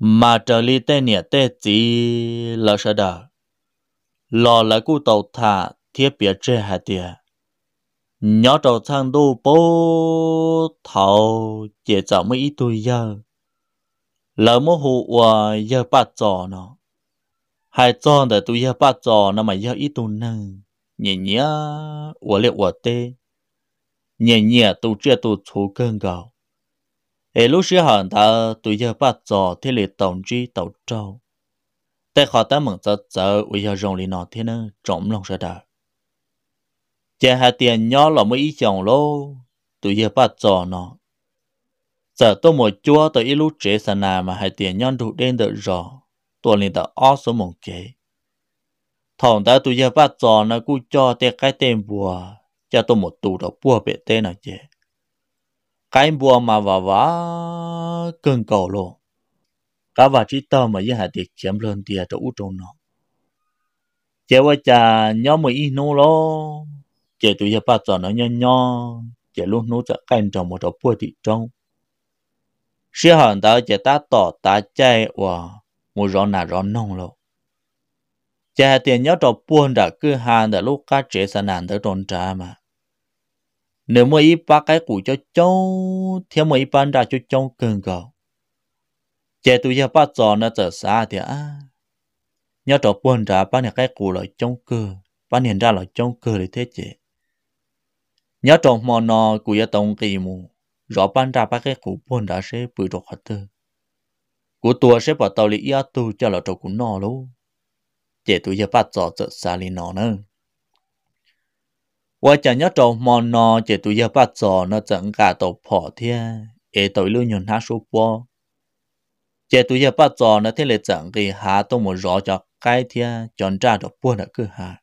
mà trở li tê nè tê chỉ là sợ đờ lo là cú tàu thả thiết biệt chê hà tiề nhỏ tàu thang đô bố thảo chế tạo mấy ít tuổi giờ lỡ mô hụ và giờ bắt trò nó hai tròn để tôi giờ bắt trò nó mà giờ ít tuổi nâng nhẹ nhẹ và liệu và tê nhẹ nhẹ tôi chưa tôi chú cơn gạo ai lúc xưa hẳn ta tụi giờ bắt giờ thì lì tổng chi tàu trâu tại họ ta mừng sợ sợ bây giờ rồng lì nọ thì nó trộm lòng sao đó? chả hai tiền nhỏ là mới ý chồng lô tụi giờ bắt giờ nó giờ tôi một chúa tôi ít lúc chế sanh nào mà hai tiền nhon đủ đen được rồi tôi liền đã ó số một kế thằng ta tụi giờ bắt giờ nó cứ cho tên cái tên bùa cho tôi một tụ đồ bùa bể tên nào chứ? cái bùa mà vả vả cơn cầu lộ cả và chỉ tao mà với hạt tiệt chém lên tiệt cho út trong nó chế qua cha nhó mà y nô lo chế tụi giờ ba giờ nó nhó nhó chế luôn nô chả canh trong một chỗ bùa thị trong xí hòn tao chế ta tỏ ta chạy qua một rõ nà rõ nông lộ chế hạt tiệt nhó trò buồn đã cứ hàng đã lúc cá chế sanh đã trốn tròn trà mà nếu mà ít ba cái củ cho cháu thì mà ít ban ra cho cháu cần cầu chế tụi giờ ba giờ nó trở xa thì à nhớ trở buồn ra ba nhà cái củ là cháu cơ ba nhà ra là cháu cơ để thế chế nhớ trở mò nọ củ giờ tông kỳ mù rõ ban ra ba cái củ buồn ra sẽ bự được hết tư của tôi sẽ bảo tàu lý ia tu cho là trở củ nọ luôn chế tụi giờ ba giờ trở xa lý nọ nữa 我讲要找么呢？这都要把找那整个都跑的，也都留用他说不。这都要把找那天来整个哈都没绕着改天，将这都不那个哈。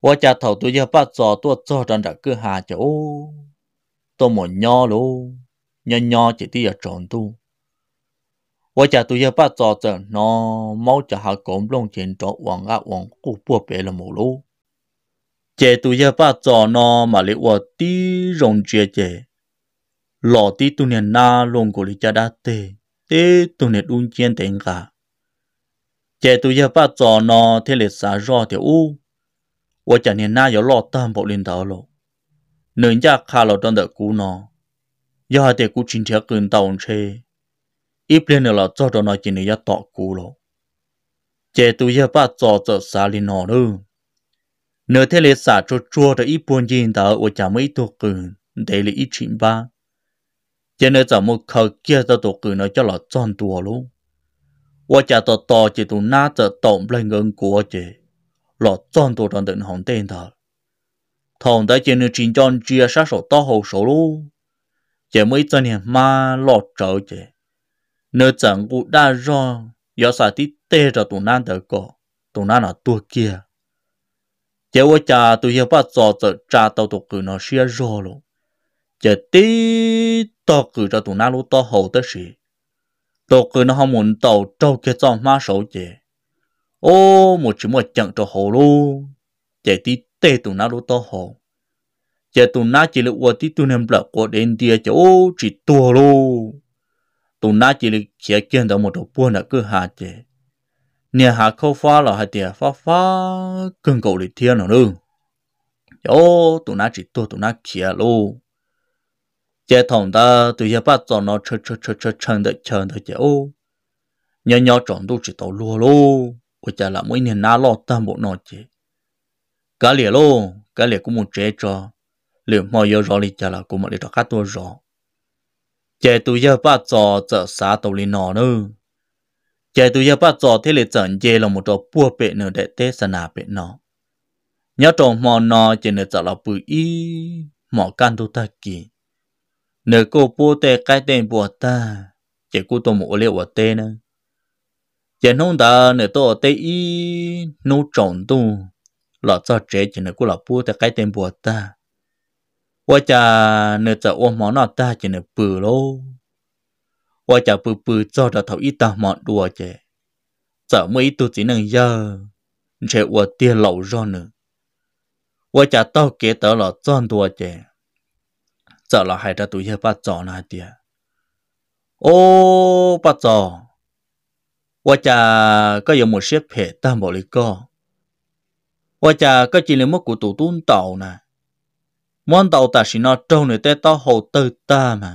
我家头都要把找多找着这个哈就哦，都没鸟喽，鸟鸟这都要长多。我家都要把找着那猫家哈公弄钱找王啊王顾不白了没喽。chế tụ giờ ba trò nó mà lấy quả tí rồng chế chế lọ tí tu nền na lồng của lý cha đa tê tê tụ nền un chiến tên cả chế tụ giờ ba trò nó thế lệ xả rõ thì u quả chả nền na yếu lọ tâm bộ lên đó lộ nên gia khá lọ trong đợt cú nó giờ hai tệ cú chính chế cưng tàu chê ít lên là cho đó nói chỉ nửa tọ cú lộ chế tụ giờ ba trò trở xa lên nó nữa nếu thế lệ xả cho chua rồi ít buồn gì đó ở chả mấy tổ cử để lấy ít chuyện ba cho nên chả một khẩu kia cho tổ cử nó cho là tròn tua luôn ở chả tổ to chỉ tụ na chả tổng lên ngân của chị là tròn tua trong tận hồng tên thờ, thằng đấy chỉ nên chuyện chọn chia sát số to hậu số luôn chỉ mấy chân này mà lọt trở chị nếu chẳng cũng đã rồi giờ xả tí tê cho tụ na đỡ cổ tụ na là tua kia giờ vợ cha tôi hiểu bắt cho cho cha tao tụi cứ nó xia rô luôn giờ tí tao cứ cho tụi nó lúc tao hậu tới gì tao cứ nó không muốn tao trâu cái trong má sầu gì ô một chỉ một chẳng cho hậu luôn giờ tí tê tụi nó lúc tao hậu giờ tụi nó chỉ là vợ tí tụi nó là của đến địa chỗ chỉ tua luôn tụi nó chỉ là chỉ kiến được một độ buôn là cứ hạ chơi nhà hạ khâu phá là hai tiền phá phá cưng cầu lịch thiên nào nữa yo tụi nó chỉ tụi nó kia luôn chế thằng ta tụi giờ bắt cho nó chơi chơi chơi chơi chân được chân được chứ ô nhỏ nhỏ tròn đủ chỉ tàu lúa luôn ôi chả là mỗi 年拿落单 bộ nó chứ cái lìa luôn cái lìa cũng muốn chế cho liệu mọi giờ rồi thì chả là cũng một lịch đó khác tôi rõ chế tụi giờ bắt cho chơi xã tàu lì nọ nữa chạy tụi giờ bắt giò thế lệ trận dê là một trò bua bệ nửa đệ tê sân à bệ nó nhớ trò mò nó chỉ nơi chợ là bự y mò can đô ta kì nơi cô bua tê cái tên bùa ta chỉ cô tôi một liệu ở tê nữa chỉ nông ta nơi tôi ở y nô trồng tu là cho trẻ chỉ nơi cô là bua tê cái tên bùa ta qua cha nửa chợ ôm mò nó ta chỉ nửa bự lâu ว่าจะปืปืจอดทอีตาหมอนดัวเจจะไม่ตัวจีนังยาเชว่าเตี้ยเหล่าร้อนเนว่าจะเต้าเกตเหล่าจอนตัวเจจะเราให้ตัวเยป้าจอนาเตียโอ้ป้าจอว่าจะก็ยังหมดเชฟเพจตามบริก็ว่าจะก็จีเลยมกูตูตุ้นเต่านะมอนเต่าแต่สินอเจ้าเนี่ยแต่ต้าหูเตอร์ตามา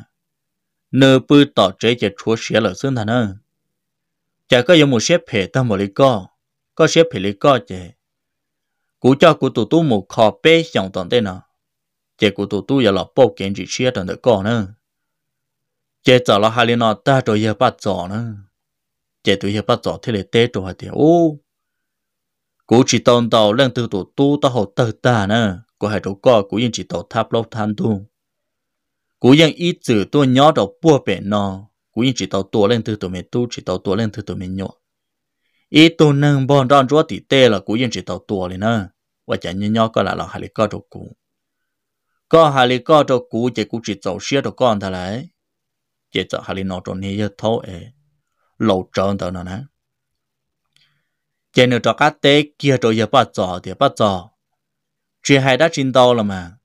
nơ bư tỏ chế chế chúa xế lỡ xương thằng ơ. Chả có giống một xếp phê tâm một lý co, có xếp phê lý co chế. Cú cho cú tù tu một khó bê xong tổng tên nọ. Chế cú tù tu giờ lọ bốc kiến chỉ xế tổng tên co nơ. Chế chả lọ hai lý nọ ta rồi giờ bắt chó nơ. Chế tù giờ bắt chó thế lệ tế rồi hả tìa ô. Cú chỉ tổng tàu lên từ tù tu ta hồ tờ ta nơ. Cú hãy đồ co cú yên chỉ tàu tháp lâu than tu cú yên ít chữ tôi nhớ đầu bùa bể nó cú yên chỉ tàu tua lên từ tụi mình tu chỉ tàu tua lên từ tụi mình nhọ ít tôi nâng bọn đòn chúa tỷ tê là cú yên chỉ tàu tua lên nè và chả nhớ có là là hai lý co đầu cú có hai lý co đầu chỉ cú chỉ tàu xia đầu con thà chỉ tàu hai lý nó trong này giờ thâu lâu trơn tàu nó nè chỉ nữa cho cá tê kia rồi giờ bắt giò thì bắt giò chỉ hai đã chín tàu là mà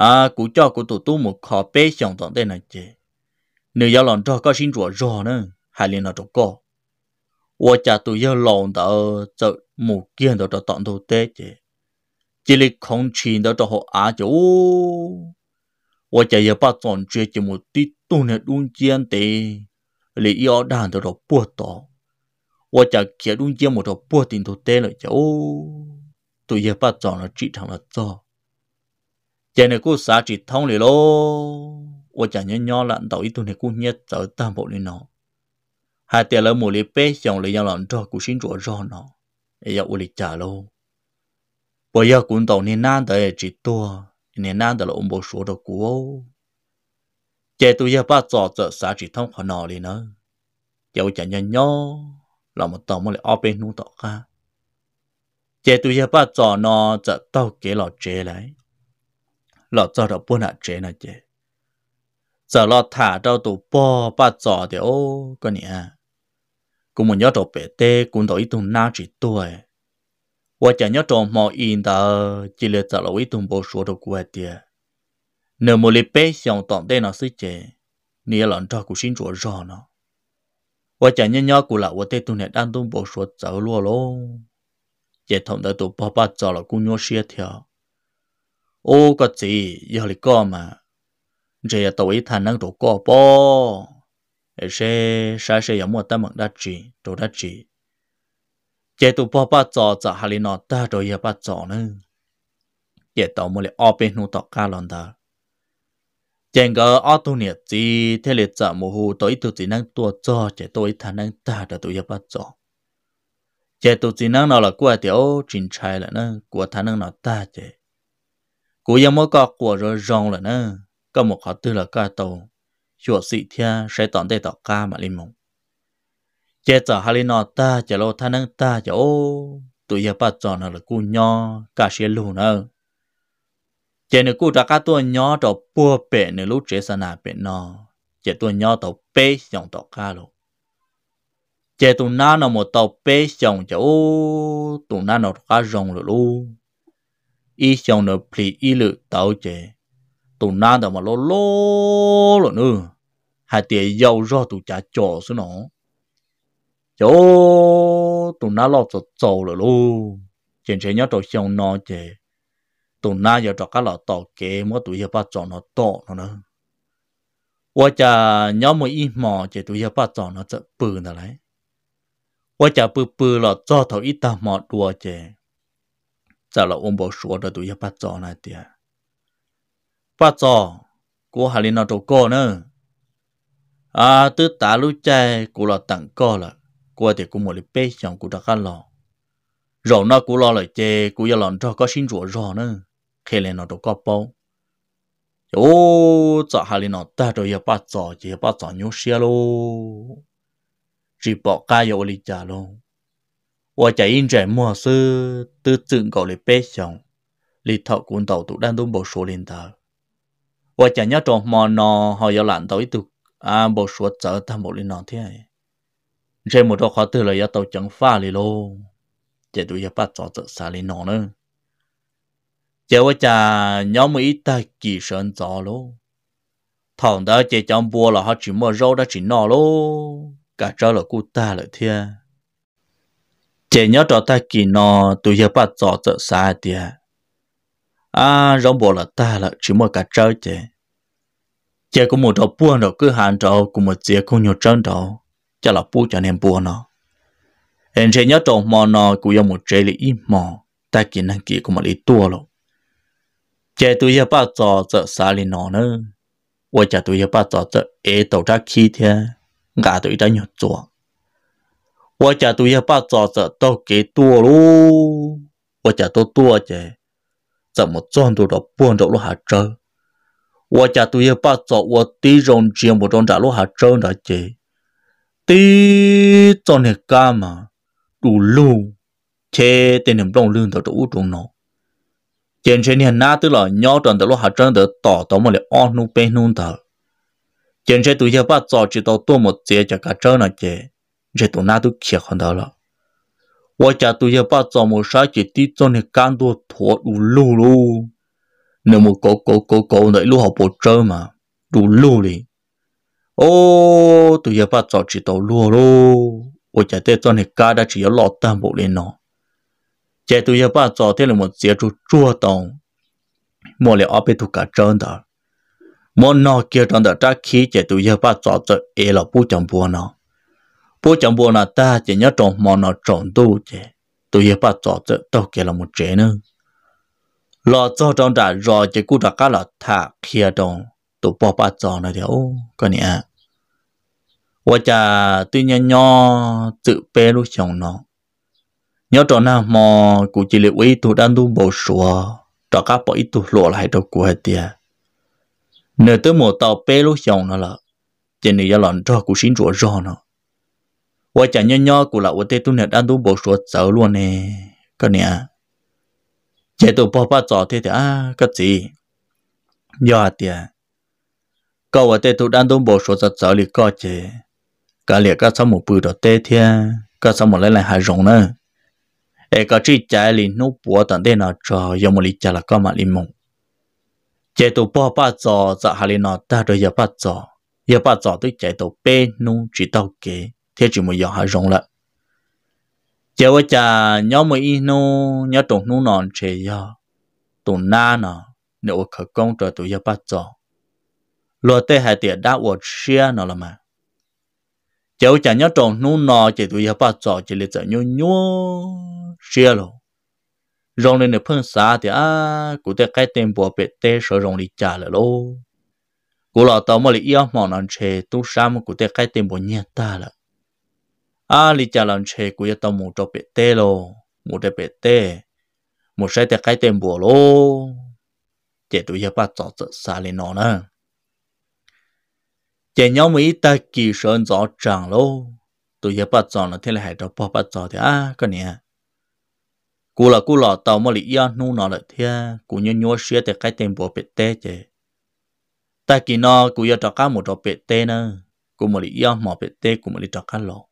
à cụ cho cụ tụ tu một khó bê xong tận đây này chứ nữ giáo lòng cho có xin rủa rò nữa hai liền nó trục co cha tu yo lòng đó cho mù kia đó cho tận đồ tê chứ chỉ là không chuyện đó cho họ á chứ wo cha yo ba chọn chuyện chỉ một tí tu này đun chiên tê lì yo đàn đó rồi buốt đó wo cha kia đun chiên một đó buốt tiền đồ tê rồi chứ tụi yo ba chọn là chỉ thằng là cho chè này cô xả chỉ thông lì lo, ô chả nhớ nhó lặn tàu ít tuần này cô nhớ tới tam bộ lì nó hai tiền lỡ mù lì bê chồng lì nhau lặn cho cô xin rủa rõ nó ấy giờ ô lì trả lô bây giờ cũng tàu nên nan tới chỉ tua nên nan tới là ông bộ số đồ cũ chè tôi giờ ba trò chợ xả chỉ thông khỏi nó lì nó chè ô chả nhớ là một tàu mới lại ở bên nu tàu khác chè tôi giờ ba trò nó chợ tàu kế lọ chế lại lọ cho ra bún à chế nè chế giờ lọ thả rau tụ bò ba giò đi ô con nhỉ cũng muốn nhớ đồ bể tê cũng đổi tụng na chỉ tuổi và chả nhớ đồ mò yên ta chỉ là giờ lọ ý tụng bổ số đồ của tiệt nếu một lít bể xong tạm đây nó sẽ chế nè lần cho cũng xin chúa rõ nó và chả nhớ nhớ cũng là và tê tụng này đang tụng bổ số giờ luôn luôn chế thông tới tụ bò ba giò là cũng nhớ xia theo ô có gì giờ lịch có mà giờ tôi thằng năng đồ có bo sẽ sa sẽ yếm một tâm đắc chỉ đồ đắc chỉ chế tụ bỏ ba cho cho hà linh nó ta rồi yếm ba cho nữa chế tàu một lệ ở bên nụ tọt cá lon ta chàng gỡ ở tu nhiệt gì thế là trả mù hù tôi tụ chỉ năng tua cho chế tôi thằng năng ta đã tụ yếm ba trò chế tụ chỉ năng nào là của tiểu chính trai là nó của thằng năng nào ta chế cú yếm mới cọ của rồi rong là nè có một họ tư là ca tàu chuột xị thia sẽ tọn tay tọt ca mà lên mông chế tỏ hà lên ta chả lô thanh nâng ta chả ô tụi giờ bắt chọn là cú nho cả xe lù nơ chế nữa cú trả cá tua nho tàu bùa bể nữa lúc chế sanh bể nọ chế tua nho tàu bê dòng tọt ca luôn chế tụi na nó một tàu bê dòng chả ô tụi na nó cá rong rồi luôn ít xong nó phì ít lự tao chế tụ na đó mà lô lô luôn, nữa hai tiền giàu do tụ trả trò số nó chỗ tụ na lo cho trâu rồi luôn trên trên nhớ trò xong nó chế tụ na giờ trò cá lọ tàu kế mà tụ hiệp bắt trò nó to nó nữa 我家鸟么一毛就都要把早那这搬的来，我家不搬了，早头一大毛多些。咋了？我们说的都要八糟那点，八糟，我还里那做高呢。à từ ta lúc chạy cô là tặng co là cô thì cô một cái bé chồng cô đã khăn lò rồi nó cô lo lại chê cô giờ làm cho có xin rủa rò nữa khi lên nó đâu có bao ô chả hai lên nó ta rồi giờ bắt chó chỉ bắt chó nhú chỉ bỏ cái giờ đi trả luôn 我只因在莫斯都整个的白相，里头滚到都单都不说领导。我只要做么呢，还要懒到一度啊，不说走他没领导天。这么多话得了，要到讲法里喽，这都要把早子啥领导呢？这我家要么一打几声早喽，躺到这讲播了，还只么绕到只闹喽，该着了顾大了天。chỉ nhớ cho ta kỳ nó tôi giờ bắt giỏ sợ xa tiệt à rong bộ là ta là chỉ một cái chơi chứ chỉ có một đầu buôn đầu cứ hàng đầu của một chiếc không nhiều chân đầu chắc là buôn cho nên buôn nó Hiện chỉ nhớ trong mò nó cũng có một chế lý im mò ta kỳ năng kỳ cũng một lý tua rồi chỉ tụi giờ bắt giỏ sợ xa lý nó nữa 我家对一把早子，哎，都在起天，俺对在要做。我家都要把杂质都给多喽，我家都多着，怎么赚多少半着落下周？我家都要把杂我地上节目中着落下周那些，地做你干嘛？đủ lù thế tên niệm trong lương tao đủ trong nó trên trên hiện nay tức là nhau trần tao lúc hạt trần tao tỏ tao mà lại on nu bên nu tao trên trên tụi giờ bắt giờ chỉ tao tua một chế cho cả trơn là chế 热度那都切看到了。我家都要把咱们啥子地种的干多拖入路喽，那么搞搞搞搞那路好不走嘛，入路哩。哦，都要把早知道路喽，我家在种的干的只要老淡薄了呢。这都要把早点了么接住做到，莫了阿贝都干真的，莫那接真的这起这都要把早子挨了不讲不呢。cô chẳng buồn là ta chỉ nhớ trộn mò nó trộn tu chứ tôi hiểu bà trọ tự tao kia là một chế nữa lo cho trong đã rồi chỉ cú đã cá là thả kia đồng tụ bỏ bà trọ này thì ô con nè và cha tuy nhiên nho tự bê lúc chồng nó nhớ trọ nào mò cụ chỉ liệu ý tụ đang tu bổ sủa trọ cá bỏ ý tụ lộ lại đâu của tiệt nếu tới mùa tàu bê lúc chồng nó là chỉ nếu giờ lòn cho cụ xin rủa rõ nó 我讲尿尿过了，我对都能单独不说走路呢，个呢，这都爸爸找的的啊，个子，要的，个我对都单独不说在走里个子，个里个什么不着对天，个什么来来还容呢？哎，个这家里弄不等的那找，要么你家了干嘛哩么？这都爸爸找在哪里呢？大都也爸找，也爸找对这都别弄知道给。thế chỉ một giờ hai rong lại giờ vợ cha nhau mấy ít nô nhau tụng nô non chế giờ tụng na nọ nếu khởi công trở tụi giờ bắt giờ lo tê hai tiền đã vợ chia nọ là mà giờ vợ cha nhau tụng nô nọ chế tụi giờ bắt giờ chỉ lấy giờ nhô nhô chia rồi rong lên được phun xả thì à cụ tê cái tên bùa bệt tê sợ rong đi trả lại lô cụ lọ tao mà lấy yêu mỏ nón chế tu sa mà cụ tê cái tên bùa nhẹ ta lại à lý cha làm che của tao mù cho bể tê lo mù để bể tê mù sẽ để cái tên bùa lo chế tụi giờ bắt chọn xa lên nó nữa chế nhóm mỹ ta kỳ sơn rõ chẳng lo tụi giờ bắt chọn là thế là hãy cho bỏ bắt chọn thì à cái này cú là cú lọ tàu mà lý do nu nó là thế cú nhớ nhớ xía để cái tên bùa bể tê chế ta kỳ nó cú giờ cho cá một trò bể tê nữa cú mà lý do mỏ bể tê cú mà lý cho cá lọ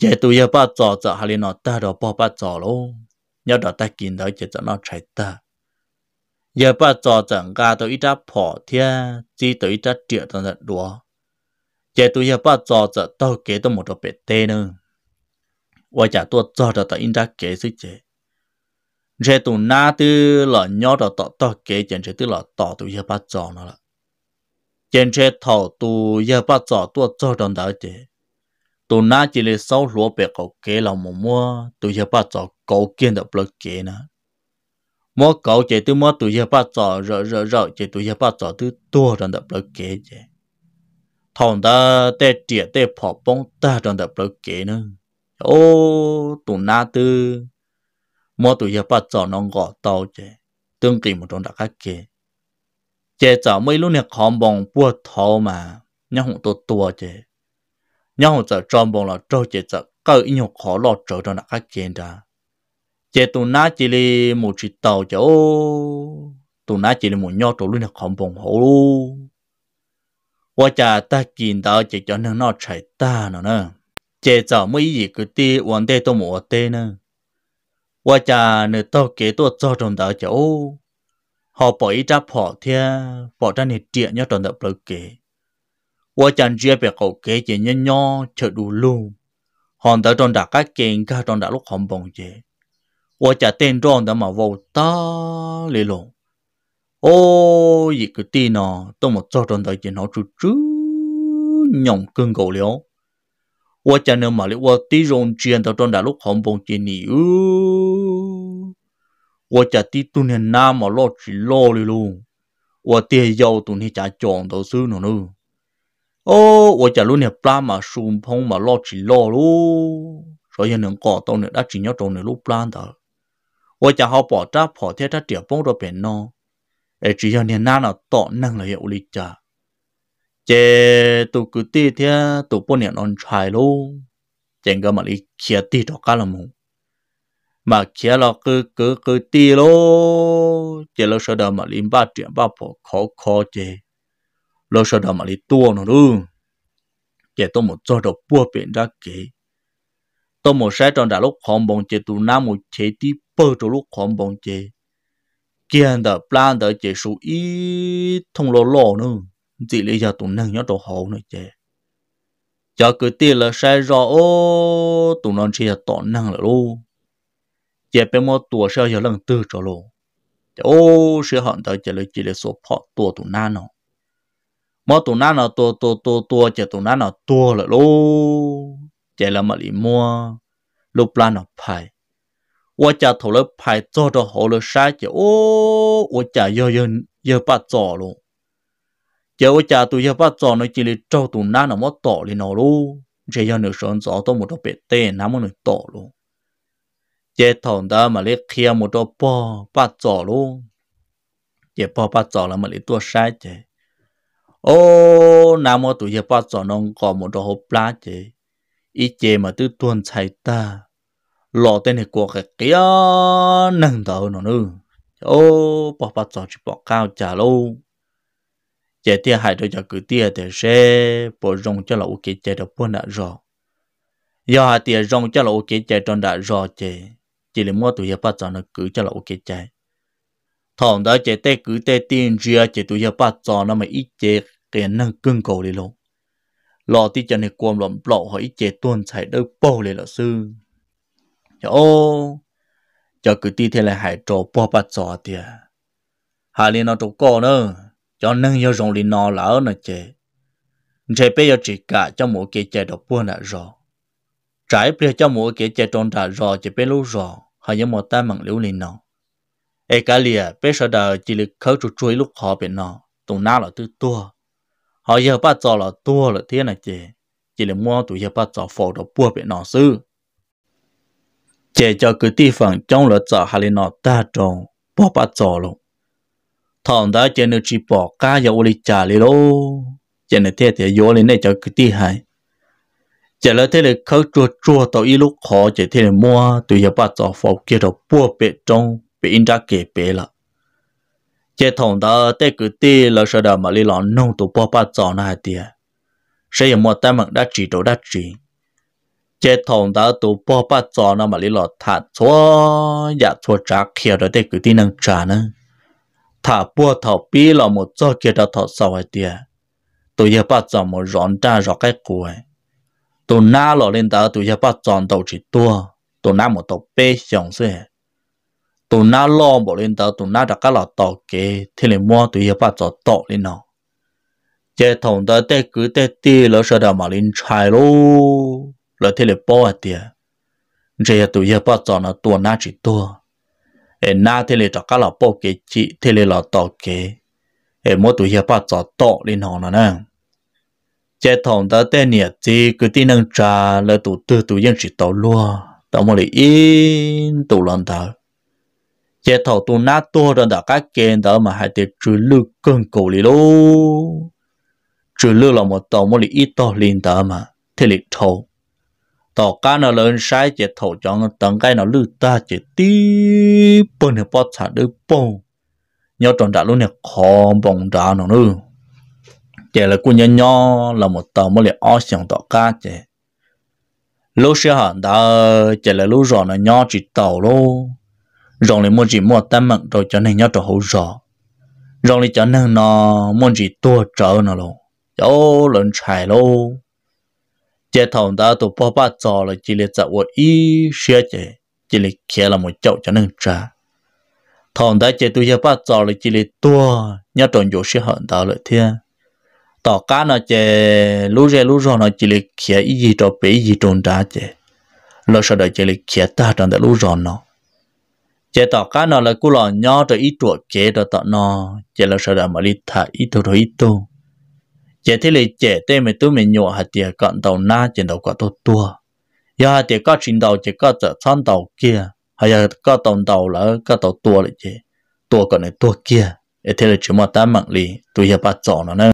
giờ tôi giờ bắt cho cho hà nó ta đó bỏ bắt cho luôn nhớ đó ta kiếm đó giờ nó chạy ta giờ bắt cho chẳng cả tôi ít đã bỏ thế chỉ tôi ít đã triệu tôi đã đùa giờ tôi giờ bắt cho cho tao kế tôi một đôi bể tê nữa và chả tôi cho đó tôi ít đã kế sức chứ giờ tôi na tư là nhớ đó tao tao kế chẳng chứ tôi là tao tôi giờ bắt cho nó là chẳng chứ thầu tôi giờ bắt cho tôi cho đó đó chứ tụ na chỉ là sau lúa bẹ cậu kế là mùa mua tụ giờ bắt cho cậu kiên được bật kế nè mua cậu chỉ tụ mua tụ giờ bắt cho rợ rợ rợ chỉ tụ giờ bắt cho tụ tua rồi được bật kế chứ thằng ta để tiệt để phò bông ta rồi được bật kế nữa ô tụ na tụ mua tụ giờ bắt cho nó gõ tàu chứ tương kỳ một trong đặc khác kế chế cháu mấy lúc này khom bông bua thâu mà nhá hụng tụ tua chứ nhau giờ trong bông là trâu chết giờ cơ nhiều khó lo trở cho nó cái kiện đó chết tụ na chỉ là một chỉ tàu chỗ tụ na chỉ là một nhau tụ luôn là không bông hổ luôn cha ta kiện đó chỉ cho nó nó chạy ta nó nữa chết giờ mới gì cứ đi vấn đề tôi mua tê nữa và cha nữa tôi kế tôi cho trong đó chỗ họ bỏ ít ra bỏ thia bỏ ra nền tiền nhau trong đó bờ kế 我讲这别个给钱人家吃 đủ 路，hàng đầu trong đã cái kiện cả trong đã lúc hàng bông chứ, tôi chả tên trong đã mà vô ta lì lộn, ô gì cái tin nó, tôi một cho trong đó chỉ nó chú chú nhộng cưng cầu liễu, tôi chả nếu mà liễu tí rồng chuyện đó trong đã lúc hàng bông chứ nỉ ư, tôi chả tu nên nam mà lo chỉ lo lì lộn, tôi tiền tu nên chả chọn đầu sư nó nữa ô 我家 lúc này plan mà sum phong mà lo chỉ lo luôn rồi những cỏ tao nữa đã chỉ nhau trong này lúc plan đó tôi chả họ bỏ ra bỏ thế ra tiểu bông rồi bền nó để chỉ cho nên nào tọ năng là hiệu lý cha chế tụ cứ tê thế tụ bông nhận on trai luôn chẳng có mà lý kia tê đó cả là mù mà kia là cứ cứ cứ tê lô chế là sợ đâu mà lý ba chuyện ba bỏ khó khó chế lo sợ đó mà đi tua nó luôn kể tôi một cho đầu bua biển ra kỹ tôi một sai tròn đã lúc khom bông chế tụ nam một chế tí bơ cho lúc khom bông chế kiên đờ plan đờ chế số ít thông lo lo nữa chỉ lấy do tụ năng nhớ đồ hậu nữa chế cho cứ tiền là sai rõ ô tụ non chỉ là tọ năng là luôn chế bên một tuổi sau giờ lần tư cho luôn ô sẽ hận tới chế lấy chỉ là số phọ tuổi tụ nan nó mò tụ na nó tua tua tua tua chả tụ na nó tua là lô chả là mà đi mua lúc là nó phải 我家头了牌照着好了啥就哦，我家要要要把照了，叫我家都要把照了，这里照都哪那么道理呢喽？这样的生照都没得别的，那么能道喽？这头的嘛哩开没得把把照喽，这把把照了嘛哩多啥的？ô nam mô tụi hiệp ba cho nông có một đồ hộp lá chứ ý chế mà tư tuần chạy ta lọ tên này của cái kia nâng đầu nó nữa ô bỏ ba cho chỉ bỏ cao trả lô chế tia hại đôi cho cứ tia để xe bỏ rong cho là ok chế được buôn đã rõ do hại tia rong cho là ok chế tròn đã rõ chế chỉ là mua tụi hiệp ba cho nó cứ cho là ok chế thằng đó chỉ tê cứ tê tiền chia chỉ tụi giờ bắt cho nó mà ít chế cái năng cưng cầu đi luôn lò tí chân nên quan lộn lọ họ ít chế tuôn chạy đâu bao lên là sư cho ô cho cứ tí thế là hải trò bỏ bắt cho tiệt hà liên nó trộn cò nữa cho nâng yêu rồng liên nó lỡ nó chế chế bây giờ chỉ cả cho mỗi cái chế đọc buôn là rõ trái bây cho mỗi cái chế tròn trả rõ chỉ bên lâu rõ họ nhớ một ta mặn liễu liên nó ai cả lìa à, bây giờ đời chỉ là khâu chuột chuối lúc họ bên nó tụng na là tư tua họ giờ bắt giờ là tua là thế này chị chỉ là mua tụi giờ bắt giờ phổ đồ bua bên nó sư chị cho cứ ti phần trong là giờ hà lên nó ta trồng bỏ bắt giờ luôn thằng đó chị nữ chỉ bỏ cá giờ ô li trả li lô chị nữ thế thì vô lên này cho cứ ti hai. chỉ là thế là khâu chuột chuột tàu ít lúc họ chỉ thế là mua tụi giờ bắt giờ phổ kia đồ bua bên trong bị in ra kể bể là chế thòng đó tê cứ tê là sợ đờ mà lì lon nông tụ bỏ ba trò này tiề sẽ dùng một tay mặn đã chỉ đồ đã chỉ chế thòng đó tụ bỏ ba trò nó mà lì lon thả chúa dạ chúa trả kia đó tê cứ tê năng trả nữa thả bùa thảo bì là một chỗ kia đó thọ sau hai tiề tụ giờ ba trò một rón ra rõ cái cuối tụ na lọ lên đó tụ giờ ba tròn đầu chỉ tua tụ na một tàu bê xong rồi tụ na lo bộ lên tao tụ na đặt cái lọ tọ kế thì lại mua tụi hiệp bắt cho tọ lên nó chế thằng tao tê cứ tê đi lỡ sợ đào mà lên chạy lô lỡ thì lại bỏ đi, chế tụi hiệp bắt cho nó tụ na chỉ tụ em na thì lại đặt cái lọ bỏ kê chỉ thì lại lọ tọ kê ê mua tụi hiệp bắt cho tọ lên nó nè chế thằng tao tê nhiệt gì cứ tin năng trà lỡ tụ tư tụi dân chỉ tọ luôn tao mà lại in tụ lần tao chế thầu tu nát tu rồi đã các kênh đó mà hai tiệt trừ lưu cơn cầu lý lô trừ lưu là một tàu một lý ít tàu liền đó mà thế lịch thầu tàu cá nó lớn sai chế thầu cho nó tầng cái nó lưu ta chế tí bên thì bát xả được bông nhớ tròn đã luôn nè khó bông đá nó nữa chế là cô nhớ nhó là một tàu một lý ó xiang tàu cá chế lúc xưa hả đã chế là lúc rồi nó nhó chỉ tàu luôn rong lên mua gì mua ta mận rồi cho nên nhớ trò hậu rõ rong lên cho nên nó mua gì tua trở nó luôn ô lần chạy lô chế thằng ta tụ bỏ ba trò là chỉ là tạo vật ý sửa chế chỉ là kia là một chỗ cho nên trả thằng ta chế tụ ba trò là chỉ là tua nhớ trò nhiều xe hận ta lợi thiên tỏ cá nó chế lú rè lú rò nó chỉ là kia ý gì trò bể gì trồn trả chế lo sau đó chỉ là kia ta trong đó lú rò nó chế tỏ cá nó là cú lò nho rồi ít tuổi chế rồi tọ nó chế là sợ mà đi thả ít tuổi rồi ít tuổi chế thế này chế tê mình tôi mình nhọ hạt tiệt cọn tàu na trên tàu cọ tu tua giờ hạt tiệt có chín tàu chế có chợ son tàu kia hay là có tàu tàu là có tàu tua lại chế tua còn này tua kia thế là chúng mà ta mặn lì tu hiệp ba chọn nó nữa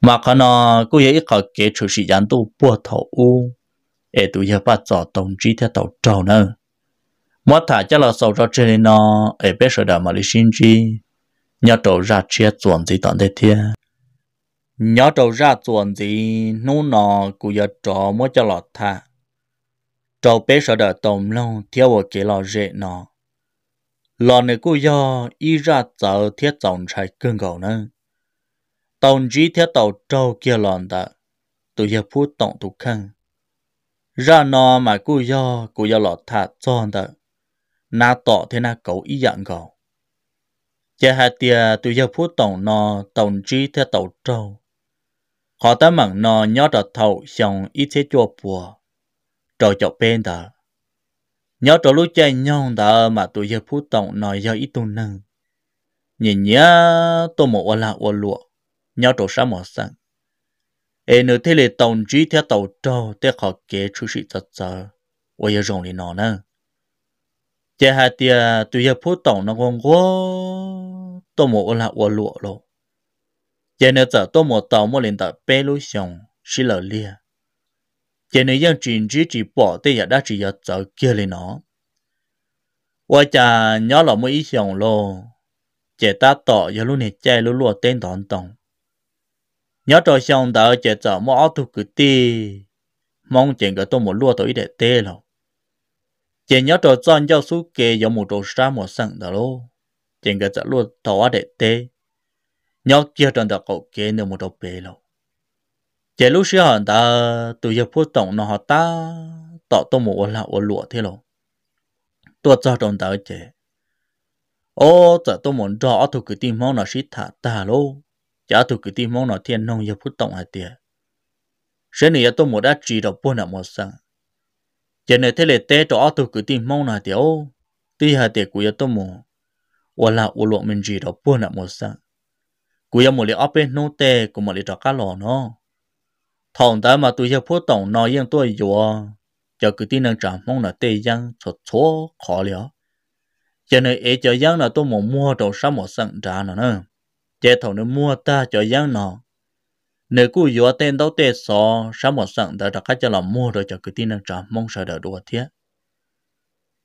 mà khi nào cú hiệp ít khỏi kế chủ sĩ gián tu bùa thầu u ê tu hiệp ba chọn tổng trí theo tàu trầu nữa mà thả cho là sầu ra trên nó ở bên sở đảo mà đi sinh chi nhớ trầu ra chia chuẩn gì tận thế thiên nhớ trầu ra chuẩn gì nô nọ cũng giờ trò mới cho lọt thả trầu bên sở đảo tổng lâu theo bộ kế lò dễ nó lò này cũng giờ y ra chợ thiết trọng trái cương cầu nữa tổng chỉ thiết tàu trâu kia lòn đã tôi giờ phút tổng tụ khăn ra nó mà cũng giờ cũng giờ lọt thả tròn đợt na tọ thế na cậu ý dạng gò. Chả hà tia tụi giờ phút tổng nò tổng trí theo tàu trâu. Khó ta mặn nò nhó đọt thầu xong ý thế chua bùa. Trò chọc bên đó. Nhó trò lúc chạy nhông đó mà tụi giờ phút tổng nò do ý tù nâng. Nhìn nhá tôi một ô lạc ô lụa. Nhó trò sáng mỏ sáng. Ê nữ thế lệ tổng trí theo tàu trâu thế khó kế chú sĩ thật sợ. Ôi giờ rộng lì nò nâng giờ hạt thì tụi giờ phút tổng nó không có tôi một là quả lụa rồi giờ nữa giờ tôi một tàu một lần tập bé lối xong xí lở lia giờ nữa dân chuyện chỉ chỉ bỏ tới giờ đã chỉ giờ giờ kia lên nó qua cha nhớ là mới ý xong rồi giờ ta tỏ giờ lúc này chơi lúc lụa tên tổng tổng nhớ trò xong đó giờ giờ mua áo tụ cứ ti mong chuyện cái tôi một lụa tôi để tê rồi chỉ nhớ trò chọn giao su kê giống một trò sa một sẵn đó lô chỉ cái chợ luôn tàu để tê nhớ kia tròn đó cậu kê nữa một trò bê lô chỉ lúc xưa hẳn ta từ giờ phút tổng nó họ ta tỏ tôi một là một lụa thế lô tôi cho tròn đó chỉ ô chợ tôi muốn rõ thuộc cái tim mong nó sít thả ta lô ở thuộc cái tim mong nó thiên nông giờ phút tổng hạt tiền sẽ này tôi muốn đã chỉ được bốn năm một sẵn chỉ nên thế là tê cho tôi cứ tìm mong là tiểu tuy hà tê của tôi mù và là u luộc mình gì đó buồn là một sao của tôi một lệ áp bên nô tê cũng một lệ trò cá lò nó thằng ta mà tôi sẽ phốt tổng nói riêng tôi rồi giờ cứ tin rằng trả mong là tê giang cho chúa khó liệu chỉ nên ấy cho giang là tôi muốn mua đồ sao một sẵn trả nó nữa giờ thằng nó mua ta cho giang nó nếu cứ yếu tên đâu tệ so sáng một sáng đã đặt cho là mua rồi cho cái tin năng trả mong sợ đỡ đùa thế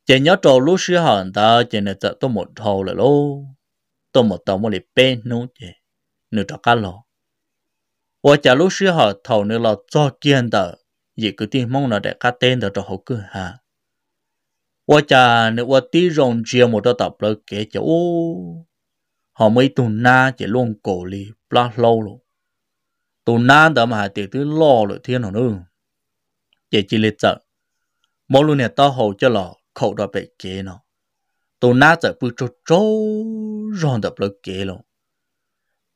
chỉ nhớ trâu lúc xưa hẳn ta chỉ nên tự tôi một thầu là lô tôi một tàu một liệp pe nô chỉ nửa trả cá lô và chả lúc xưa họ thầu nửa là cho kiên tờ vì cứ tin mong là để cá tên tờ cho hậu cứ hà và chả nửa và tí rồng chia một đôi tập lơ cho ô, họ mới tuần na chỉ luôn cổ lì plá lâu luôn tụ nan đó mà tiền thứ lo rồi thiên hồn ương chỉ chỉ lệ sợ, mỗi lúc này tao hầu cho lò khẩu đó bị kế nó tụ nan sợ bự trâu trâu ròn đập lỡ kế luôn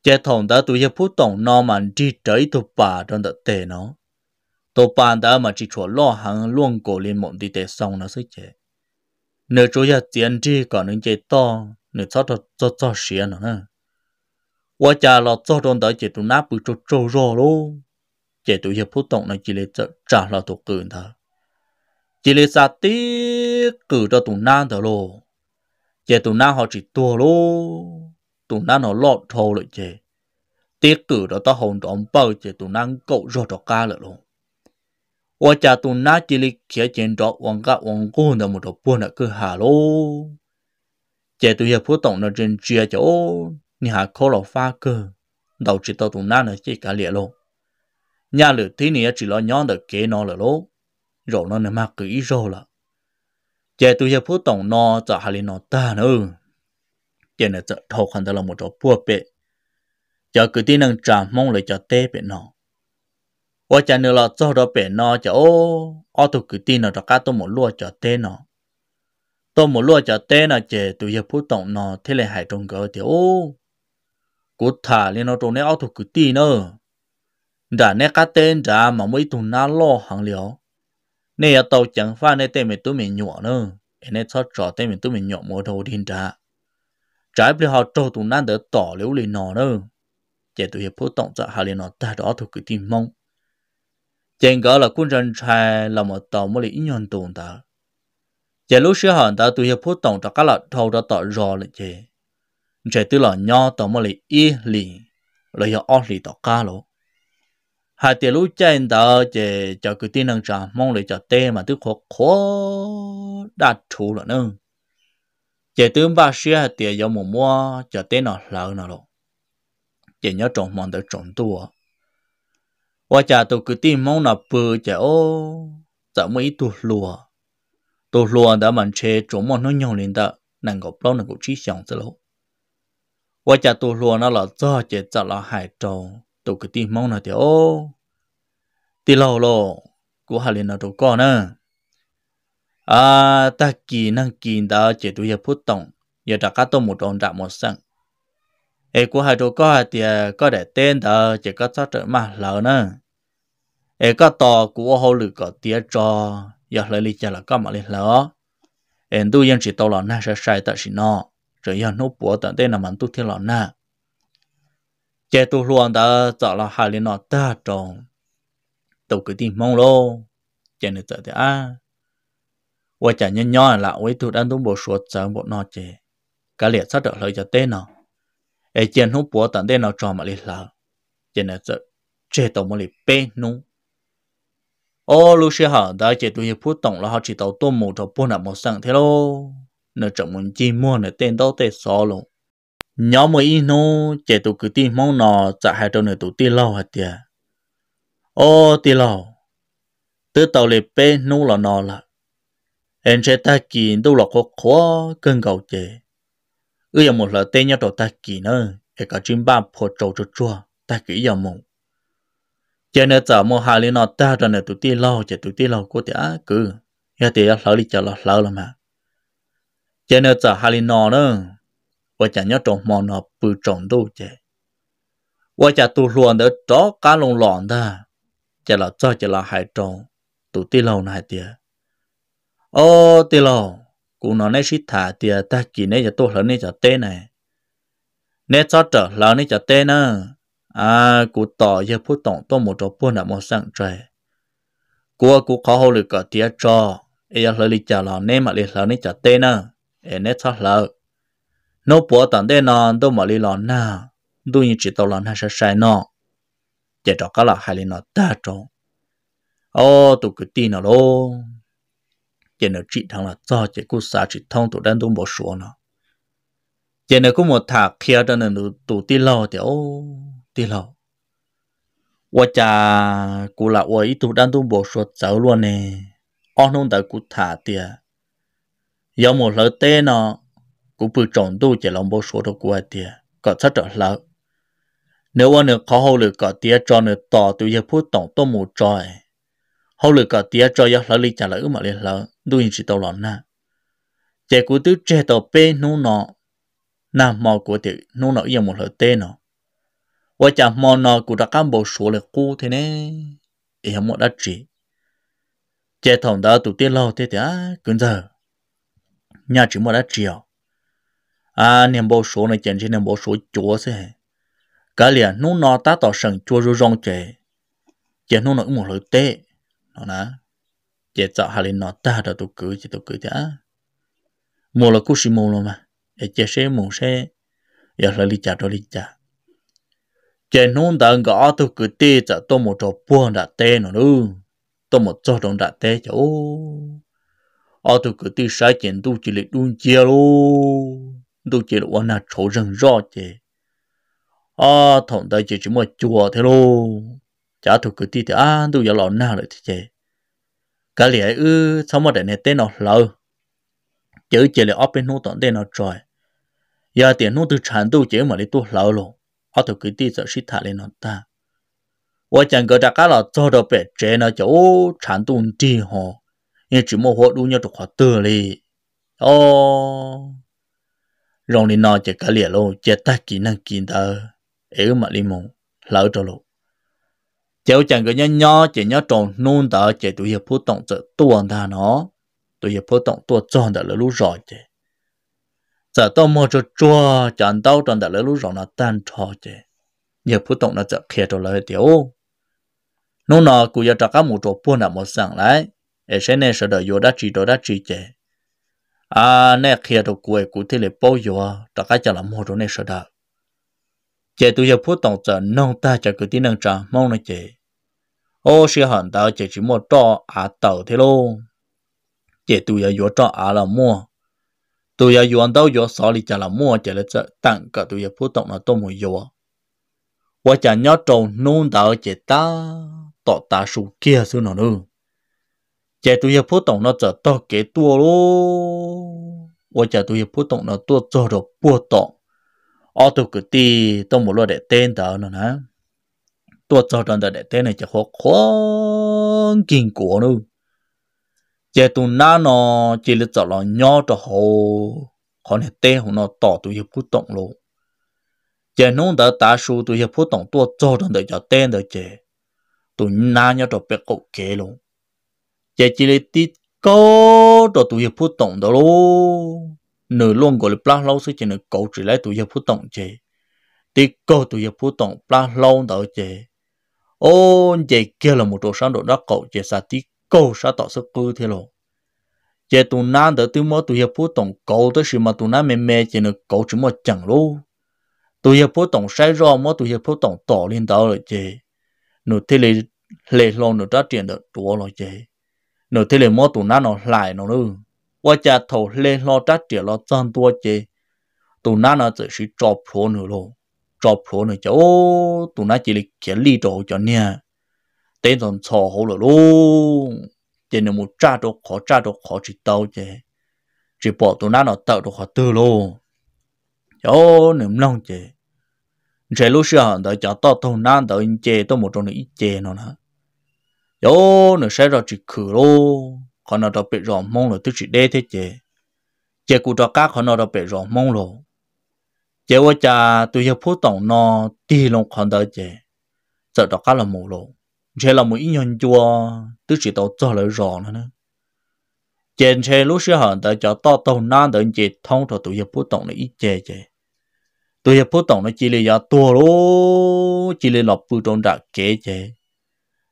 chế thòng đó tụi hiệp phu tổng nó mà đi trở tụ bà trong đợt tệ nó tụ bà đó mà chỉ chỗ lo hàng luôn cổ lên mộng đi tệ xong nó sẽ chế nếu chú hiệp tiền đi còn những chế to nếu cho cho cho xía nó nữa 我家老早中到解读那不就走弱喽？解读也不懂了，几类这咋了都跟他，几类啥的跟着都难的喽，解读那好几多喽，都难了老头了解，的跟着到红装包解读难够热着干了喽。我家都那几类看见着王家王公的么着不能够下喽，解读也不懂了，真绝就。chỉ 你还可了发个，导致到同那呢这个裂咯。nhà lửa tí này chỉ là nhóm được kế nó là lỗ rồi nó nằm mặc kỹ rồi là giờ tôi giờ phút tổng nó cho hai lên nó ta nữa giờ này giờ thâu khăn ta là một chỗ bùa bể giờ cứ tí năng trả mong lại cho tê bể nó và chà, nữa là cho đó bể nó cho ô ô tôi cứ tí nó cho cá tôi một lúa cho tê nó tôi một lúa cho tê nó giờ tôi giờ phút tổng nó thế là hai trong cái thì ô cốt thả liên nó trốn nè ao thuộc cứ tì nữa đã nét cá tên đã mà mới tụi nó lo hàng liều nè à, tàu chẳng pha nét tên mình tụi mình nhọ nữa nè cho trò tên mình tụi mình nhọ mua đồ điên đã trái bây họ trâu tụi nó đỡ tỏ liều liên nó nữa chỉ tụi hiệp phú tổng cho dạ hà liên nó ta đó thuộc cứ tìm mong chẳng có là quân dân trai là một tàu mới lấy nhon tồn ta chỉ lúc xưa họ ta tụi hiệp phú tổng cho các loại thầu đã tỏ rò lại chứ chạy từ là nhỏ tổ mà lì y lì rồi họ ót lì tàu cá lỗ hai tiền lũ chạy tàu chạy cho cứ tin năng trả mong lì cho tê mà tức khó khó đạt chủ là nâng chạy từ ba xe hai tiền giống một mua cho tê nó lỡ nó lỗ chạy nhớ trộn mòn tới trộn tua và chả tôi cứ tin mong là bự chạy ô chả mấy tu lùa tu lùa đã mình chơi trộn mòn nó nhau lên ta nàng gặp lâu nàng cũng chỉ xong rồi quá nó nó nó là là do chết cho hại cái tim thì ô, lâu à ta kỳ năng kỳ đó chết đủ nhập phút tổng giờ đã cắt tôm một đồng trả một sân ấy của hai đồ có thì có để tên đó chết có sao trở mà lỡ nữa ấy có to của hồ lử có tía cho giờ lấy lý cho là có mà lấy lỡ em tu yên chỉ tao là na sẽ sai tại chỉ nó cho yên nô bố tận đây là mắn tu thiên lọ nà chế tu luôn ta chọn là hai liên nọ ta trồng tụ cứ tìm mong lô chế nữ tự thế à và chả nhân nhỏ là với tu đang tu bổ số chẳng bộ nọ chế cả liệt sát trở lời cho tên nọ ai chế nô bố tận đây nọ tròn mà liệt là chế nữ tự chế tàu mà liệt bê nung ô lúc xưa họ đã chế tu hiệp phút tổng là họ chỉ tàu tôm mù tàu buôn là một sẵn thế lô nó trọng muốn chi mua nó tên đó tên xó luôn nhỏ mà y nó chạy tụ cứ ti mong nó chả dạ hai trong này tụ ti lâu hả tiệt ô ti lâu tứ tàu lệ bê nô là nó là em sẽ ta kỳ đâu là có khó cơn cầu chê ư giờ một là tên nhau trò ta kỳ nữa kể cả chim ba phô trâu cho chua ta kỳ giờ mù cho nên giờ mua hai lên nó ta trong này tụ ti lâu chạy tụ ti lâu có thể á cứ giờ thì lỡ đi chờ lỡ lỡ mà giờ nó chả hà li nọ nữa và chả nhớ trồng mò nọ bự trồng đâu chứ và chả tu luồn đỡ chó cá lồng lòn ta chả là cho chả là hải trồng tụ tì lâu này tiệt ô tì lâu cũng nó nấy xịt thả tiệt ta chỉ nấy chả tu lớn nấy chả tê này nấy cho trở lớn nấy chả tê nữa à cụ tỏ giờ phút tổng tôi một chỗ buôn là một sáng trời cô cụ khó hồ lực cả tiệt cho ấy là lý trả là nên mà lý là nên trả tên à em nét thoát lợ nó bỏ tận đây nó đâu mà lý lò na đu như chỉ tàu lò na sẽ sai nó chỉ cho cái là hai lý nó ta trộn ô tụ cái tin nó lô chỉ nó chỉ thằng là cho chỉ cú sa chỉ thông tụ đang tung bỏ xuống nó chỉ nó cũng một thà kia cho nên tụ tin lò thì ô tin lò 我家古拉我一度单独不说走路呢，俺弄得古他的。有 một lỡ tê nó cũng bị trộn tu chỉ lòng bố số đồ của tiệt có thất trở nếu anh được khó hậu lực có tiệt cho nữa tỏ tự giờ phút tổng tô một tròi hậu lực có tiệt cho giờ lỡ lý trả lỡ mà liền lỡ đuôi chỉ tàu lỏn nè chế của tứ chế tàu bê nu nọ nam mò của tiệt nu nọ giờ một lỡ tê nó và chả mò nọ của đã cam bộ số lực cu thế nè em một đã chỉ chế thòng đó tụt tiệt lâu thế thì à giờ nhà chỉ mua đã chiều à niềm bố số này chẳng chỉ niềm bố số chúa thế cả liền nung nó ta tỏ sừng chúa rồi rong chè chè nung nó cũng một lối tê nó nè chè tạo hà lên nó ta đã tụ cử chỉ tụ cử thế mua là cú xì mua luôn mà để chè sẽ mua sẽ giờ là đi chợ, đó lý trả chè nung ta ngõ tụ cử tê tạo tôi một trò buồn đã tê nó luôn tôi một trò đồng đã tê chỗ ở ờ, tụ cứ tí sai chuyện tôi chỉ lệ đun chia lô tu chỉ lệ quan nát chỗ rừng rõ chè à thằng đại chỉ chỉ mà chùa thế lô chả tụ cứ tí thì à tôi giờ lọ na rồi chè cái này ư sao mà để này tên nó lỡ chữ chỉ lệ ở bên nô tận tên nó trời giờ tiền nô từ sản tôi chỉ mà đi tôi lỡ lô, ở ờ, tụ cứ tí giờ xịt thải lên nó ta 我讲个大家了，做到白这呢就产动地吼。nên chỉ mua hộ đu nhau được khóa từ li ô rong đi nó chỉ cả lìa luôn chỉ ta chỉ năng kiếm tờ ế mà đi mông lỡ cho lộ chéo chẳng có nhau nhau chỉ nhau trồng nôn tờ chỉ tụi hiệp phú tổng tự tuồng ta nó tụi hiệp phú tổng tuôn tròn tờ lỡ lú rồi chứ giờ tôi mua cho chua chẳng đâu tròn tờ lỡ lú rồi nó tan trò chứ hiệp phú tổng nó chợ kia cho lời tiểu nôn nó cũng giờ trả cả một chỗ buôn là một sáng lại e sẽ nè sợ đợi vô đã chỉ đó đã chỉ chè à nè kia à đồ quê cụ thể là bao nhiêu ta tất cả chả làm hồ đồ nè sợ đợi chè tụi giờ phút tổng trợ nông ta chả cứ tin năng trả mong nó chè ô sẽ hẳn ta chè chỉ mua trọ à tàu thế luôn chè tụi giờ vô trọ à là mua tụi giờ vô ăn đâu vô xỏ lì chả là mua chè là chợ tặng cả tụi ta phút tổng là tôi mua vô 我讲要找弄到这大到大树 kia 是哪能？chạy tụi giờ phố tổng nó trở to kế tua lô và chạy tụi giờ phố tổng nó tua cho được bùa tổng ở tụi cứ đi tông một lô để tên đó nữa nè tua cho được để tên này chạy khó khó kinh của luôn chạy tụi na nó chỉ là cho là nhỏ cho hồ còn này tên hồ nó tỏ tụi giờ phố tổng luôn chạy nông đó ta số tụi giờ phố tổng tua cho được để cho tên được chạy tụi na nhau cho bé cậu kế luôn chỉ chỉ là là tụi tụi tụi hiệp hiệp hiệp đó đó lô gọi lâu lâu cầu 这这里的高着都也不懂的喽。你弄过的不老师真的高起来都也不懂这，的高都也不懂不老到这。ô chị kia là một đồ sáng độ đó cầu chị sa tí câu sa tỏ sức cư thế lô chị tụi nan đỡ tiêu mơ tụi hiệp phú tổng cầu tới sự mà tụi nan mê mê chị nữ cầu chỉ một chẳng lô tụi hiệp phú tổng sai rõ mơ tụi hiệp phú tổng tỏ lên đó rồi chị nữ thế lệ lệ lòng nữ ra triển được tụ rồi chị nó thế là mỗi tụ nó nó lại nó nữa qua cha thầu lên lo trách trẻ lo chân tua chế tụ nó nó chỉ sự chọc phố nữa luôn chọc phố nữa chứ ô tụ nó chỉ là cái lý đồ cho nha tên còn sò hổ rồi luôn chỉ là một cha đồ khó cha đồ khó chỉ tao chế chỉ bỏ tụ nó nó tạo đồ khó tư luôn ô nếm lòng chế chế lúc xưa đó cho tao tao nó đó chế tao một trong ít chế nó nữa yo nó sẽ ra chỉ khử lô còn nó đã bị rò mong rồi tức chỉ đê thế chứ chứ cụ cho các còn nó đã bị rò mông rồi cha tôi hiểu phụ tổng nó đi lòng họ đỡ chứ giờ đó các là mù rồi chứ là một ít nhân chua tức chỉ tao cho lời rò nữa nữa trên lúc xưa hẳn tới cho to tàu nan tới chỉ thông cho tụi hiệp phụ tổng nó ít chê chê tụi hiệp phụ tổng nó chỉ là do tua lô chỉ là lọc phụ tổng đã kế chê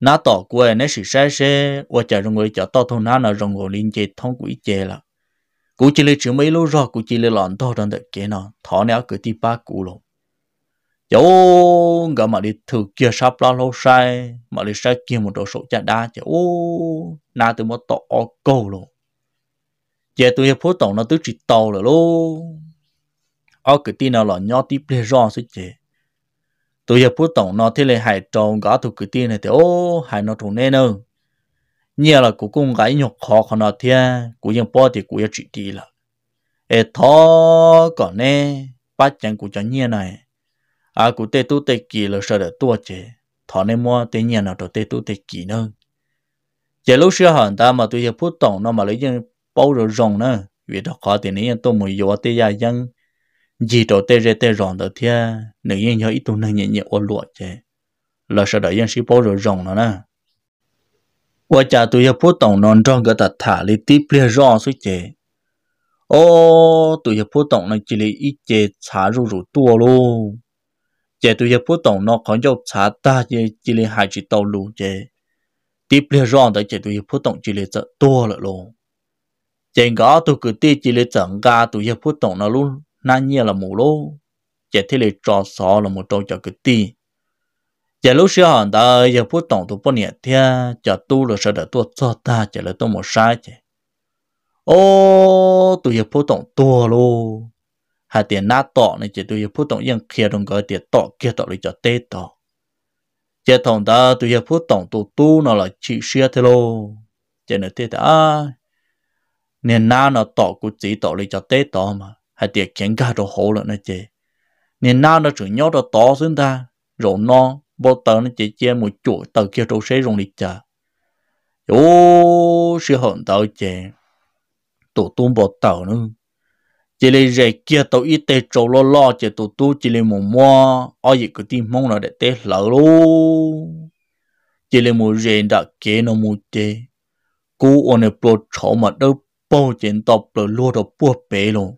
nó tỏ quê nó sự sai xe và chả rồi người chả to thôn nó là rồi người liên chế thông quỷ chế là cú chỉ lấy chữ mấy lô rồi cú chỉ lấy lọn to trong đợt kia nó thọ nẻo cứ ti ba cú luôn cháu gặp mà đi thử kia sắp lo lâu sai mà đi sai kia một đồ số chả đa cháu ô na từ một tọ câu luôn giờ tôi phố tổng nó tứ chỉ tàu rồi luôn ở cái tin nào là nhau tiếp lên rồi sẽ chế tôi giờ phút tổng nó thế là hải trồng gõ thuộc cái tiền này thì ô hải nó trồng nên đâu nhiều là cũng cũng gái nhục khó của nó thế cũng ยัง bỏ thì cũng yêu chuyện đi là ê thó còn nè bắt chẳng cũng cho nhiều này à cũng tê tu tê kỳ là sợ để tua chế thọ nên mua tê nhiều nào rồi tê tu tê kỳ nữa giờ lúc xưa hẳn ta mà tôi giờ phút tổng nó mà lấy những bao rồi rồng nữa vì đó khó thì nấy tôi mới vô tê gia dân chỉ đầu tê rê tê rồng đó thế nữ nhân nhớ ít tu nữ nhẹ nhẹ ô lụa chè là sợ đợi nhân sĩ bố rồi rồng nó nè qua cha tôi yêu bố tổng non trong cái tạt thả lấy tiếp lia rong suy chè ô tôi yêu bố tổng nó chỉ lấy ít chè xả rủ rủ tua luôn chè tôi yêu bố tổng nó còn cho xả ta chè chỉ lấy hai chỉ tàu lù chè tiếp lia rong đó chè tôi yêu bố tổng chỉ lấy sợ tua lại luôn chè ngõ tôi cứ tiếp chỉ lấy chẳng ga tôi yêu bố tổng nó luôn na nhia là mù lô chạy thế lệ trò sọ là một trò cho cái tì chạy lúc xưa hòn ta giờ phút tổng tụ bốn nhẹ thia chạy tu là sợ đỡ tu cho ta chạy là tu một sai chạy ô tụ giờ phút tổng tu lô hà tiền na tọ này chạy tụ giờ phút tổng yên kia đồng gọi tiền tọ kia tọ lấy cho tê tọ chạy tổng ta tụ giờ phút tổng tụ tu nó là chỉ xưa thế lô chạy nữa tê ta nên na nó tọ cũng chỉ tọ lấy cho tê tọ mà hay tiệt chén ga đồ hổ lợn nãy chị nên nào nó chủ nhau đó to xứng ta rồi nó bộ tờ nãy chỉ chia một chỗ, tờ kia trâu xế rồi lịch chờ ô sự hận tờ chị tụ tung bộ tờ nữa chỉ là rẻ kia tàu y tế trâu lo lo chỉ tụ tu chỉ là một mua ở gì cái tim mong là để tế lỡ luôn chỉ là một rẻ đã kế nó một chế cú ôn này bộ chỗ mà đâu bao chuyện tập rồi lúa đó bùa bể luôn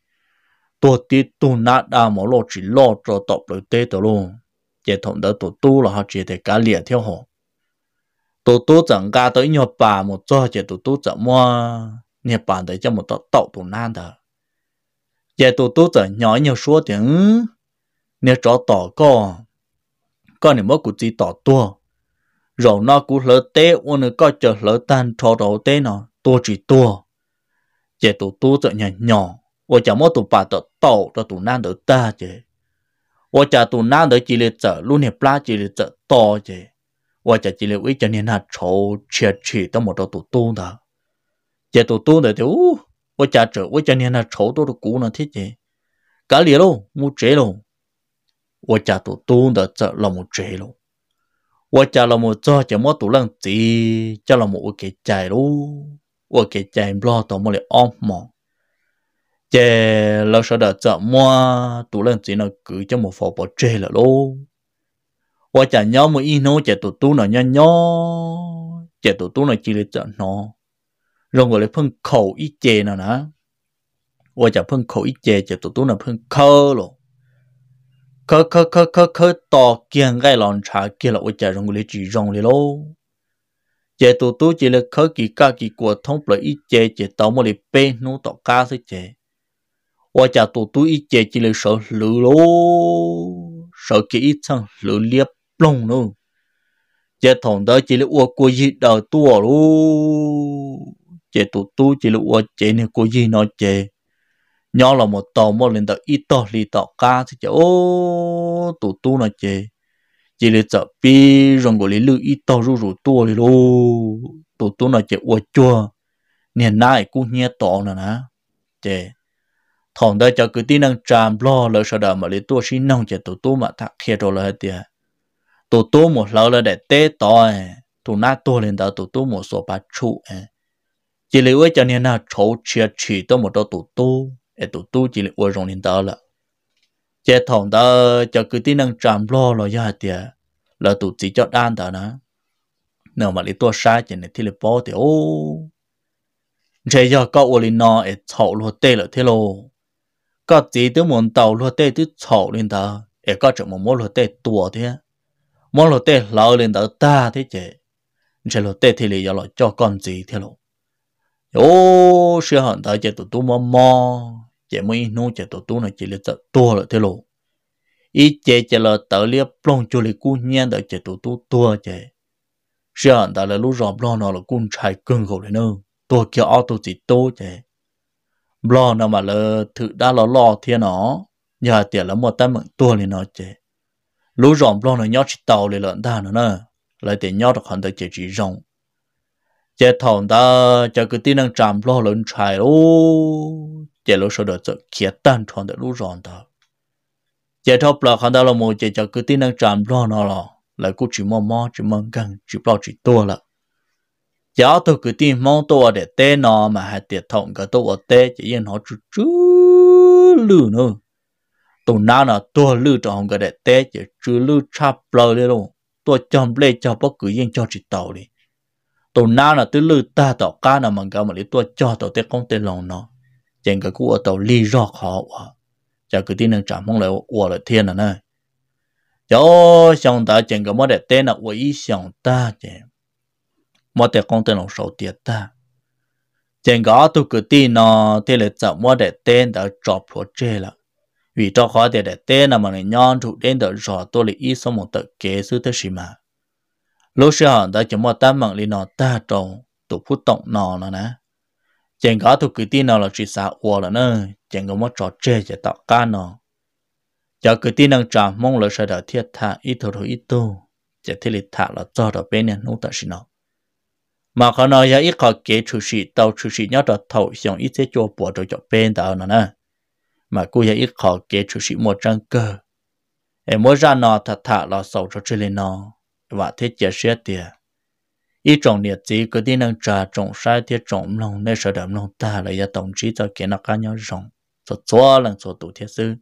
ตัวตีตูนัดอาหมอโลจีโลจอตบเลยเตตัวลงเจถมเดตัวตู้ละฮะเจเดกาเลียเที่ยวหอตัวตู้จังกาตัวอิญป่าหมดจ้อเจตัวตู้จังมัวเนี่ยป่าเดจะหมดตัวตบตัวนั่นเด้อเจตัวตู้จังย้อยเนี่ยชัวถึงเนี่ยจอต่อก็ก็เนี่ยมอกูจีต่อตัวเราเนาะกูเหลือเตะวันนึงก็จะเหลือตันทอเราเตะเนาะตัวจีตัวเจตัวตู้จังเนี่ยหย่อ我讲么都把的到的都难得大的，我讲都难得几里走，路呢不拉几里走到的，我讲几里为讲你那愁切切都么着都多的，这都多的的哦，我讲这我讲你那愁多的姑娘听见，咖喱喽，木这喽，我讲都多的这那么这喽。我 cha là một cho cha mất tủ lăng tí cha là một cái chạy luôn, một cái chạy lo tao mới lại ôm mỏ chè lâu sau đó chợ mua tụ lên chỉ nó cứ cho một phò bỏ chè là lô qua chả nhau một in nô chè tụ tu nó nhau nhau chè tụ tu nó chỉ là chợ nó rồi gọi là phân khẩu ít chè nào nè qua chả phân khẩu ít chè chè tụ tu nó phân khơ lô khơ khơ khơ khơ khơ to kiêng cái lòng trà kia là qua chả rồi gọi là chỉ rong lại lô chè tụ tu chỉ là khơ kỳ ca kỳ của thông lợi ít chè chè tao một lại bê nô tọ ca thôi chè 我家都都一节起来手撸咯，手给一层撸裂崩咯，这同的起来我过一道多咯，这都都起来我这呢过一那这，鸟了么到么领导一道里道家这就哦，都都那这，这里这边人过来撸一道入入多哩咯，都都那这我做，你哪一个捏到了呢？这。thằng đó cho cái tiếng năng tràm lo lỡ sợ đờ mà lấy tua xin nông chạy tổ tố mà thắc kia đồ là hết tiệt tổ tố một lỡ là để té tòi tổ na tua lên đó tổ tố một số ba trụ chỉ lấy ơi cho nên là chỗ chia chỉ tôi một đó tổ tố để tổ chỉ lấy ơi rong lên đó là chế thằng đó cho cái tiếng năng tràm lo lỡ ra tiệt là tổ chỉ cho đan đó nè nếu mà lấy tua sai chỉ nên thì lấy bỏ thì ô chế giờ có ôi nó để thầu luôn tê lỡ thế luôn có chỉ tới muốn đầu lúa tê tới chậu lên đó để có chỗ mà mua lúa tê tua thế mua lúa tê lỡ lên đó ta thế chứ chỉ lúa tê thì lì giờ lại cho con gì thế lộ ô xưa hẳn đó chỉ tụi tôi mà mò chỉ mới nu chỉ tụi tôi là chỉ là tụi tua thế lộ ý chỉ chỉ là tờ liệp plong cho lì cún nhiên đó chỉ tụi tôi tua chứ xưa hẳn đó là lúc rộp lo nó là cún chạy cưng gầu lên nữa tua kia ô tôi chỉ tôi chứ lo nó mà lơ thử đã lo lo thiên nó nhà tiền là một tâm mượn tua lên nó chế lú rộng lo nó nhót tàu lên lợn ta nữa nè lại tiền nhót được hẳn tới chế chỉ rộng chế thòng ta cho cái tin năng chạm lo lớn trái ô chế lú sơ được kia tan tròn được lú rộng ta chế thóc là hẳn ta là một chế cho cái tin năng chạm lo nó là lại cũng chỉ mò mò chỉ mong căng chỉ lo chỉ tua là giáo tôi cứ tin mong tôi để té nó mà hai tiệt thọng cái tôi té chỉ yên họ chú chú lư nữa tụ nào là tôi lư cho ông cái để té chỉ chú lư chắp lơ đi luôn tôi chăm lê cho bất cứ yên cho chỉ tàu đi tụ nào là tôi lư ta tàu cá nào mà cả mà lấy tôi cho tàu té công tê lòng nó chẳng cái cú ở tàu ly rõ khó quá chả cứ tin rằng chẳng mong lại ủa lại thiên là nơi cho xong ta chẳng cái mất để té là ủa ý xong ta chẳng mua để công tên lòng sầu tiền ta tiền gõ tôi cứ tin nó thế là chậm mua để tên đã cho phố chê là vì cho khó để để tên là mà người nhon trụ đến đã rõ tôi là ít số một tờ kế sư thế gì mà lúc sau họ đã chỉ mua tâm mạng lên nó ta trồng tụ phút tổng nó nó nè chẳng có tôi cứ tin nó là chỉ xã ủa là nè chẳng có mua trò chê chỉ tạo ca nó cho cứ tin năng trả mong là sẽ đợi thiết tha ít thôi ít tu chỉ thiết lịch thả là cho đó bên này nô ta xin nó mà có nói là ít khó kế chủ sĩ tàu chủ sĩ nhớ được thầu xong ít sẽ cho bỏ được cho bên tàu nữa nè mà cô là ít khó kế chủ sĩ một trang cơ em muốn ra nó thật thà là sầu cho chơi lên nó và thế chia sẻ tiền ít trọng nhiệt gì cứ đi năng trà trọng sai thiết trọng lòng nên sợ đậm lòng ta lại ra tổng trí cho kiến nó cá nhau rộng số số lần số tụ thiết sư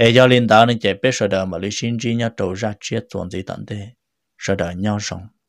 hệ do liên đạo nên chạy biết sợ đậm mà lý sinh trí nhau đầu ra chia chuẩn gì tận thế sợ đậm nhau rộng